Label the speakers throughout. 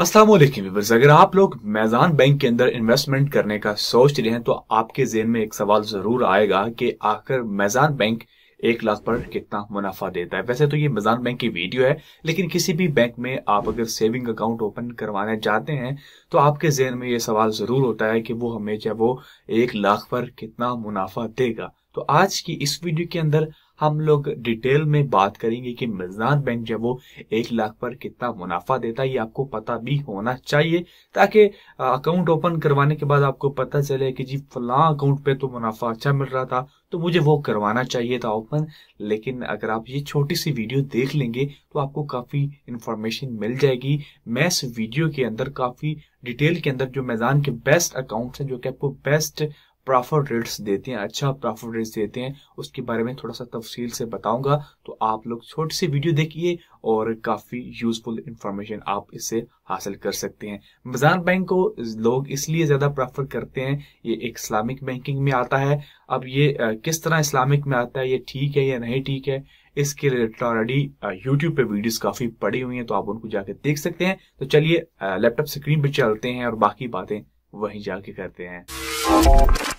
Speaker 1: असलम अगर आप लोग मैजान बैंक के अंदर इन्वेस्टमेंट करने का सोच रहे हैं तो आपके जेहन में एक सवाल जरूर आएगा कि आखिर मैजान बैंक एक लाख पर कितना मुनाफा देता है वैसे तो ये मैजान बैंक की वीडियो है लेकिन किसी भी बैंक में आप अगर सेविंग अकाउंट ओपन करवाना चाहते हैं तो आपके जेहन में ये सवाल जरूर होता है कि वो हमेशा वो एक लाख पर कितना मुनाफा देगा तो आज की इस वीडियो के अंदर हम लोग डिटेल में बात करेंगे कि मिजान बैंक जो वो एक लाख पर कितना मुनाफा देता है ये आपको पता भी होना चाहिए ताकि अकाउंट ओपन करवाने के बाद आपको पता चले कि जी फला अकाउंट पे तो मुनाफा अच्छा मिल रहा था तो मुझे वो करवाना चाहिए था ओपन लेकिन अगर आप ये छोटी सी वीडियो देख लेंगे तो आपको काफ़ी इंफॉर्मेशन मिल जाएगी मैं इस वीडियो के अंदर काफ़ी डिटेल के अंदर जो मैदान के बेस्ट अकाउंट्स हैं जो कि आपको बेस्ट प्रॉफिट रेट्स देते हैं अच्छा प्रॉफिट रेट्स देते हैं उसके बारे में थोड़ा सा तफसील से बताऊंगा तो आप लोग छोटी सी वीडियो देखिए और काफ़ी यूजफुल इंफॉर्मेशन आप इससे हासिल कर सकते हैं मजान बैंक को लोग इसलिए ज़्यादा प्रेफर करते हैं ये एक इस्लामिक बैंकिंग में आता है अब ये किस तरह इस्लामिक में आता है ये ठीक है या नहीं ठीक है इसके रिलेटेड ऑलरेडी यूट्यूब पे वीडियोस काफ़ी पड़ी हुई हैं तो आप उनको जाके देख सकते हैं तो चलिए लैपटॉप स्क्रीन पर चलते हैं और बाकी बातें वहीं जाके करते हैं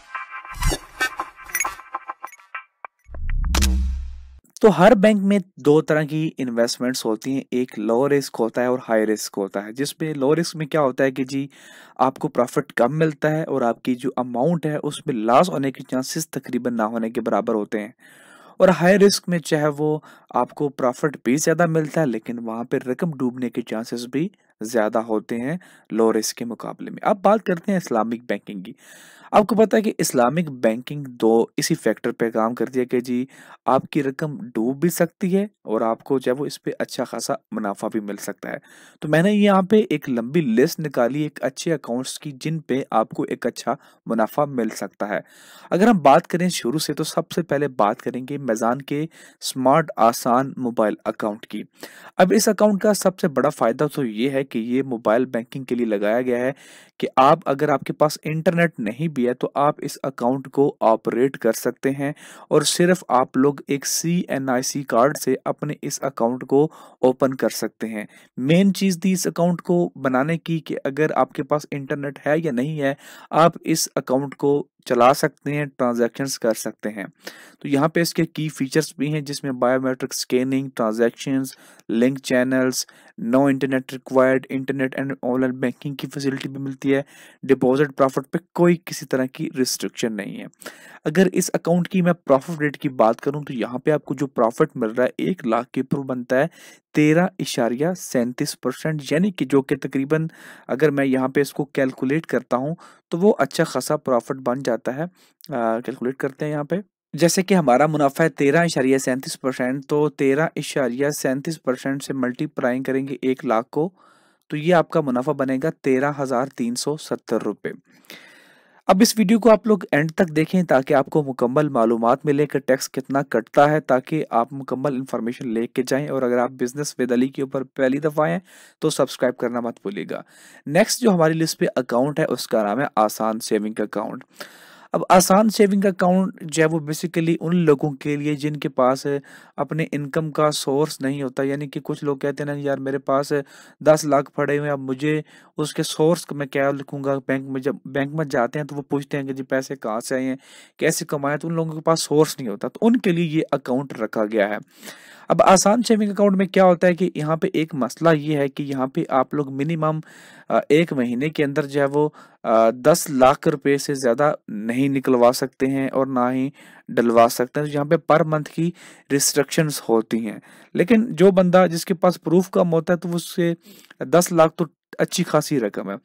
Speaker 1: तो हर बैंक में दो तरह की इन्वेस्टमेंट्स होती हैं एक लो रिस्क होता है और हाई रिस्क होता है जिसमें लो रिस्क में क्या होता है कि जी आपको प्रॉफिट कम मिलता है और आपकी जो अमाउंट है उसमें लॉस होने के चांसेस तकरीबन ना होने के बराबर होते हैं और हाई रिस्क में चाहे वो आपको प्रॉफिट भी ज़्यादा मिलता है लेकिन वहाँ पर रकम डूबने के चांसेस भी ज़्यादा होते हैं लो रिस्क के मुकाबले में अब बात करते हैं इस्लामिक बैंकिंग की आपको पता है कि इस्लामिक बैंकिंग दो इसी फैक्टर पे काम करती है कि जी आपकी रकम डूब भी सकती है और आपको जो है वो इस पर अच्छा खासा मुनाफा भी मिल सकता है तो मैंने यहाँ पे एक लंबी लिस्ट निकाली एक अच्छे अकाउंट्स की जिन पे आपको एक अच्छा मुनाफा मिल सकता है अगर हम बात करें शुरू से तो सबसे पहले बात करेंगे मेज़ान के स्मार्ट आसान मोबाइल अकाउंट की अब इस अकाउंट का सबसे बड़ा फ़ायदा तो ये है कि ये मोबाइल बैंकिंग के लिए लगाया गया है कि आप अगर आपके पास इंटरनेट नहीं भी होती है तो आप इस अकाउंट को ऑपरेट कर सकते हैं और सिर्फ आप लोग एक सी एन आई सी कार्ड से अपने इस अकाउंट को ओपन कर सकते हैं मेन चीज़ थी इस अकाउंट को बनाने की कि अगर आपके पास इंटरनेट है या नहीं है आप इस अकाउंट को चला सकते हैं ट्रांजैक्शंस कर सकते हैं तो यहाँ पे इसके की फीचर्स भी हैं जिसमें biometric scanning transactions link channels no internet required internet and online banking की फैसिलिटी भी मिलती है डिपॉजिट प्रॉफिट पे कोई किसी तरह की रिस्ट्रिक्शन नहीं है अगर इस अकाउंट की मैं प्रॉफिट रेट की बात करूँ तो यहाँ पे आपको जो प्रॉफिट मिल रहा है एक लाख के ऊपर बनता है तेरह इशारिया सैंतीस परसेंट यानी कि जो कि तकरीबन अगर मैं यहाँ पे इसको कैलकुलेट करता हूँ तो वो अच्छा खासा प्रॉफिट बन जाता जाता है कैलकुलेट करते हैं यहाँ पे जैसे कि हमारा मुनाफा है तेरह इशारिया सैंतीस परसेंट तो तेरह इशारिया सैंतीस परसेंट से मल्टीप्लाइंग करेंगे एक लाख को तो ये आपका मुनाफा बनेगा तेरह हज़ार तीन सौ सत्तर रुपये अब इस वीडियो को आप लोग एंड तक देखें ताकि आपको मुकम्मल मालूम मिले कि टैक्स कितना कटता है ताकि आप मुकम्मल इन्फॉर्मेशन ले कर जाएँ और अगर आप बिजनेस वेद अली के ऊपर पहली दफ़ा आएँ तो सब्सक्राइब करना मत भूलिएगा नेक्स्ट जो हमारी लिस्ट पे अकाउंट है उसका नाम है आसान सेविंग अकाउंट अब आसान सेविंग अकाउंट जो है वो बेसिकली उन लोगों के लिए जिनके पास अपने इनकम का सोर्स नहीं होता यानी कि कुछ लोग कहते हैं ना यार मेरे पास दस लाख पड़े हुए हैं अब मुझे उसके सोर्स मैं क्या लिखूंगा बैंक में जब बैंक में जाते हैं तो वो पूछते हैं कि जी पैसे कहाँ से आए हैं कैसे कमाए तो उन लोगों के पास सोर्स नहीं होता तो उनके लिए ये अकाउंट रखा गया है अब आसान सेविंग अकाउंट में क्या होता है कि यहाँ पे एक मसला ये है कि यहाँ पे आप लोग मिनिमम एक महीने के अंदर जो है वो दस लाख रुपए से ज़्यादा नहीं निकलवा सकते हैं और ना ही डलवा सकते हैं तो यहाँ पे पर मंथ की रिस्ट्रिक्शंस होती हैं लेकिन जो बंदा जिसके पास प्रूफ कम होता है तो उससे दस लाख तो अच्छी खासी रकम है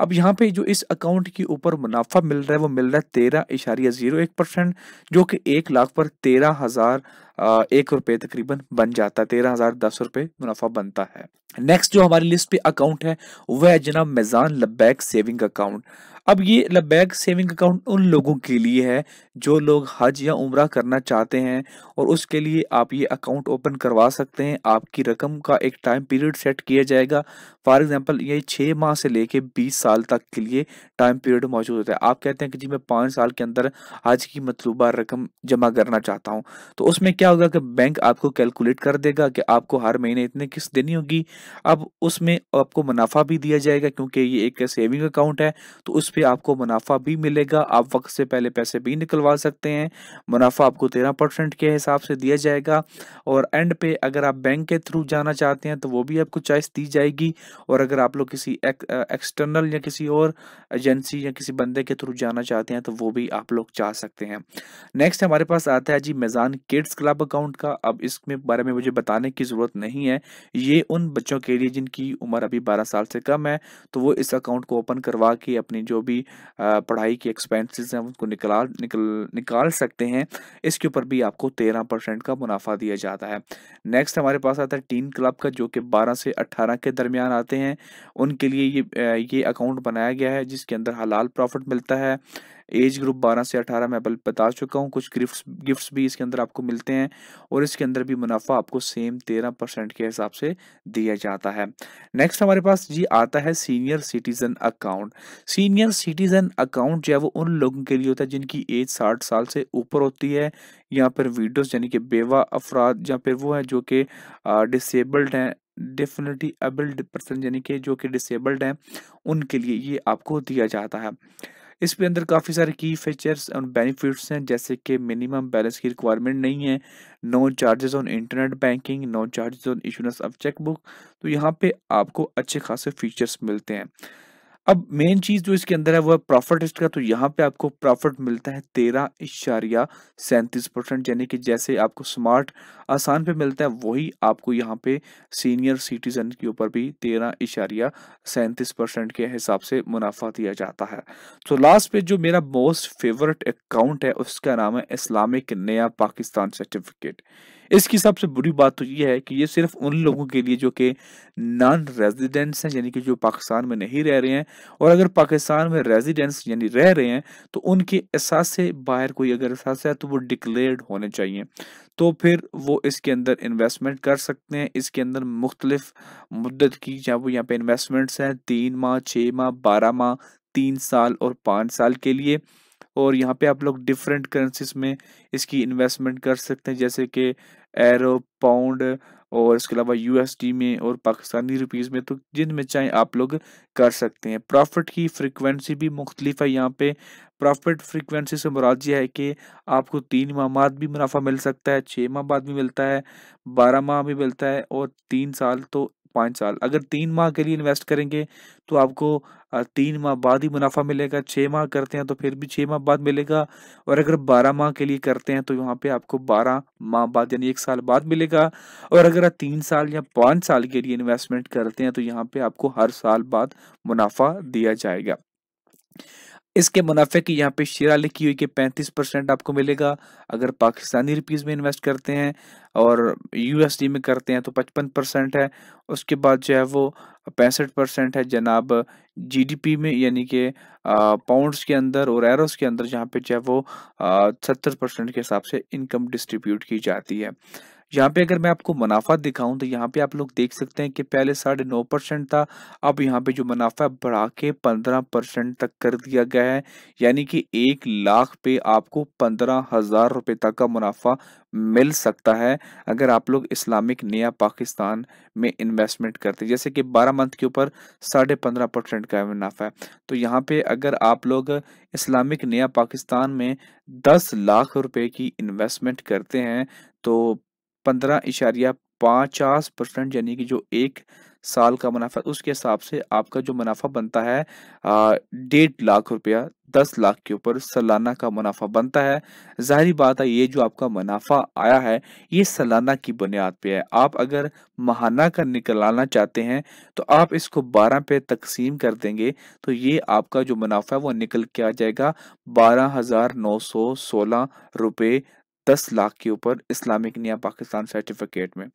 Speaker 1: अब यहाँ पे जो इस अकाउंट के ऊपर मुनाफा मिल रहा है वो मिल रहा है तेरह इशारिया जीरो एक परसेंट जो कि एक लाख पर तेरह हज़ार एक रुपए तकरीबन बन जाता है तेरह हज़ार दस रुपये मुनाफा बनता है नेक्स्ट जो हमारी लिस्ट पे अकाउंट है वह है जनाब मेज़ान लब्बैक सेविंग अकाउंट अब ये लब्बैक सेविंग अकाउंट उन लोगों के लिए है जो लोग हज या उम्र करना चाहते हैं और उसके लिए आप ये अकाउंट ओपन करवा सकते हैं आपकी रकम का एक टाइम पीरियड सेट किया जाएगा फॉर एग्जांपल ये छः माह से लेके बीस साल तक के लिए टाइम पीरियड मौजूद होता है आप कहते हैं कि जी मैं पाँच साल के अंदर हज की मतलूबा रकम जमा करना चाहता हूँ तो उसमें क्या क्या होगा कि बैंक आपको कैलकुलेट कर देगा कि आपको हर महीने इतने किस्त देनी होगी अब उसमें आपको मुनाफा भी दिया जाएगा क्योंकि ये एक सेविंग अकाउंट है तो उस पर आपको मुनाफा भी मिलेगा आप वक्त से पहले पैसे भी निकलवा सकते हैं मुनाफा आपको तेरह परसेंट के हिसाब से दिया जाएगा और एंड पे अगर आप बैंक के थ्रू जाना चाहते हैं तो वो भी आपको चॉइस दी जाएगी और अगर आप लोग किसी एक, एक्सटर्नल या किसी और एजेंसी या किसी बंदे के थ्रू जाना चाहते हैं तो वो भी आप लोग जा सकते हैं नेक्स्ट हमारे पास आता है जी मैजान किड्स क्लब सब अकाउंट का अब इसमें बारे में मुझे बताने की ज़रूरत नहीं है ये उन बच्चों के लिए जिनकी उम्र अभी 12 साल से कम है तो वो इस अकाउंट को ओपन करवा के अपनी जो भी पढ़ाई की एक्सपेंसेस हैं उनको निकला निकल निकाल सकते हैं इसके ऊपर भी आपको तेरह परसेंट का मुनाफा दिया जाता है नेक्स्ट हमारे पास आता है टीन क्लब का जो कि बारह से अट्ठारह के दरमियान आते हैं उनके लिए ये ये अकाउंट बनाया गया है जिसके अंदर हलाल प्रॉफिट मिलता है एज ग्रुप 12 से 18 मैं बता चुका हूँ कुछ गिफ्ट गिफ्ट्स भी इसके अंदर आपको मिलते हैं और इसके अंदर भी मुनाफा आपको सेम 13 परसेंट के हिसाब से दिया जाता है नेक्स्ट हमारे पास जी आता है senior citizen account senior citizen account जो है वो उन लोगों के लिए होता है जिनकी एज साठ साल से ऊपर होती है या फिर वीडोज यानी कि बेवा अफराद या फिर वो है जो कि डिसेबल्ड हैं डेफिनेटली एबल्ड पर्सन यानी कि जो कि डिसेबल्ड हैं उनके लिए ये आपको दिया जाता है इसके अंदर काफ़ी सारे की फीचर्स और बेनिफिट्स हैं जैसे कि मिनिमम बैलेंस की रिक्वायरमेंट नहीं है no charges on internet banking no charges on issuance of chequebook तो यहाँ पे आपको अच्छे खासे फीचर्स मिलते हैं अब मेन चीज जो इसके अंदर है वो है प्रॉफिट टेस्ट का तो यहाँ पे आपको प्रॉफिट मिलता है तेरह इशारिया सैंतीस परसेंट यानी कि जैसे आपको स्मार्ट आसान पे मिलता है वही आपको यहाँ पे सीनियर सिटीजन के ऊपर भी तेरह इशारिया सैंतीस परसेंट के हिसाब से मुनाफा दिया जाता है तो लास्ट पे जो मेरा मोस्ट फेवरेट अकाउंट है उसका नाम है इस्लामिक नया पाकिस्तान सर्टिफिकेट इसकी सबसे बुरी बात तो ये है कि ये सिर्फ उन लोगों के लिए जो कि नॉन रेजिडेंट्स हैं यानी कि जो पाकिस्तान में नहीं रह रहे हैं और अगर पाकिस्तान में रेजिडेंट्स यानी रह रहे हैं तो उनके असासे बाहर कोई अगर एहसास है तो वो डिक्लेयर्ड होने चाहिए तो फिर वो इसके अंदर इन्वेस्टमेंट कर सकते हैं इसके अंदर मुख्तलिफ मुद्दत की जहाँ वो यहाँ पे इन्वेस्टमेंट्स हैं तीन माह छः माह बारह माह तीन साल और पाँच साल के लिए और यहाँ पे आप लोग डिफरेंट करेंसीज में इसकी इन्वेस्टमेंट कर सकते हैं जैसे कि एरो पाउंड और इसके अलावा यूएसडी में और पाकिस्तानी रुपीज़ में तो जिन में चाहे आप लोग कर सकते हैं प्रॉफिट की फ्रिक्वेंसी भी मुख्तलिफ है यहाँ पे प्रॉफिट फ्रिक्वेंसी से मुराद यह है कि आपको तीन माह बाद भी मुनाफा मिल सकता है छः माह बाद भी मिलता है बारह माह भी मिलता है और तीन साल तो पाँच साल अगर तीन माह के लिए इन्वेस्ट करेंगे तो आपको तीन माह बाद ही मुनाफा मिलेगा छः माह करते हैं तो फिर भी छः माह बाद मिलेगा और अगर बारह माह के लिए करते हैं तो यहाँ पे आपको बारह माह बाद यानी एक साल बाद मिलेगा और अगर आप तीन साल या पाँच साल के लिए इन्वेस्टमेंट करते हैं तो यहाँ पे आपको हर साल बाद मुनाफा दिया जाएगा इसके मुनाफे की यहाँ पे शेरा लिखी हुई कि 35 परसेंट आपको मिलेगा अगर पाकिस्तानी रुपीज़ में इन्वेस्ट करते हैं और यूएसडी में करते हैं तो 55 परसेंट है उसके बाद जो है वो पैंसठ परसेंट है जनाब जीडीपी में यानी कि पाउंड्स के अंदर और एरोस के अंदर जहाँ पे जो है वो सत्तर परसेंट के हिसाब से इनकम डिस्ट्रीब्यूट की जाती है यहाँ पे अगर मैं आपको मुनाफा दिखाऊं तो यहाँ पे आप लोग देख सकते हैं कि पहले साढ़े नौ परसेंट था अब यहाँ पे जो मुनाफा बढ़ा के पंद्रह परसेंट तक कर दिया गया है यानी कि एक लाख पे आपको पंद्रह हजार रुपये तक का मुनाफा मिल सकता है अगर आप लोग इस्लामिक नया पाकिस्तान में इन्वेस्टमेंट करते जैसे कि बारह मंथ के ऊपर साढ़े पंद्रह परसेंट का मुनाफा है तो यहाँ पे अगर आप लोग इस्लामिक नया पाकिस्तान में दस लाख रुपए की इन्वेस्टमेंट करते हैं तो पंद्रह इशारिया पचास परसेंट यानी कि जो एक साल का मुनाफा उसके हिसाब से आपका जो मुनाफा बनता है डेढ़ लाख रुपया दस लाख के ऊपर सालाना का मुनाफा बनता है जाहिर बात है ये जो आपका मुनाफा आया है ये सालाना की बुनियाद पे है आप अगर महाना का निकलाना चाहते हैं तो आप इसको बारह पे तकसीम कर देंगे तो ये आपका जो मुनाफा है वो निकल के आ जाएगा बारह हजार नौ सौ सोलह रुपये दस लाख के ऊपर इस्लामिक निया पाकिस्तान सर्टिफिकेट में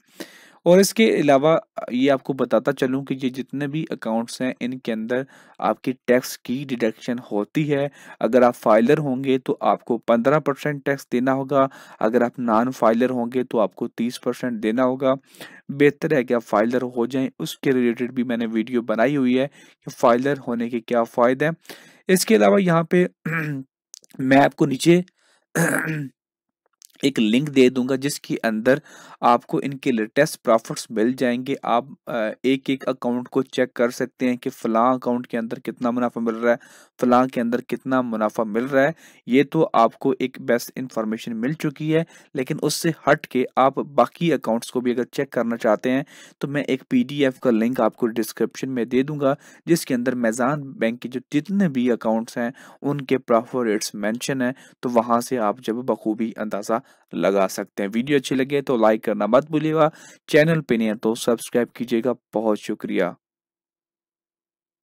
Speaker 1: और इसके अलावा ये आपको बताता चलूँ कि ये जितने भी अकाउंट्स हैं इनके अंदर आपकी टैक्स की डिडक्शन होती है अगर आप फाइलर होंगे तो आपको पंद्रह परसेंट टैक्स देना होगा अगर आप नॉन फाइलर होंगे तो आपको तीस परसेंट देना होगा बेहतर है कि आप फाइलर हो जाएं उसके रिलेटेड भी मैंने वीडियो बनाई हुई है कि फाइलर होने के क्या फ़ायदे हैं इसके अलावा यहाँ पे मैं आपको नीचे एक लिंक दे दूंगा जिसके अंदर आपको इनके लेटेस्ट प्रॉफिट्स मिल जाएंगे आप एक एक अकाउंट को चेक कर सकते हैं कि फ़लाँ अकाउंट के अंदर कितना मुनाफा मिल रहा है फ़लाँ के अंदर कितना मुनाफा मिल रहा है ये तो आपको एक बेस्ट इन्फॉर्मेशन मिल चुकी है लेकिन उससे हट के आप बाकी अकाउंट्स को भी अगर चेक करना चाहते हैं तो मैं एक पी का लिंक आपको डिस्क्रिप्शन में दे दूँगा जिसके अंदर मैज़ान बैंक के जो जितने भी अकाउंट्स हैं उनके प्रॉफिट रेट्स मैंशन हैं तो वहाँ से आप जब बखूबी अंदाज़ा लगा सकते हैं वीडियो अच्छी लगे तो लाइक करना मत भूलिएगा चैनल पे नहीं है तो सब्सक्राइब कीजिएगा बहुत शुक्रिया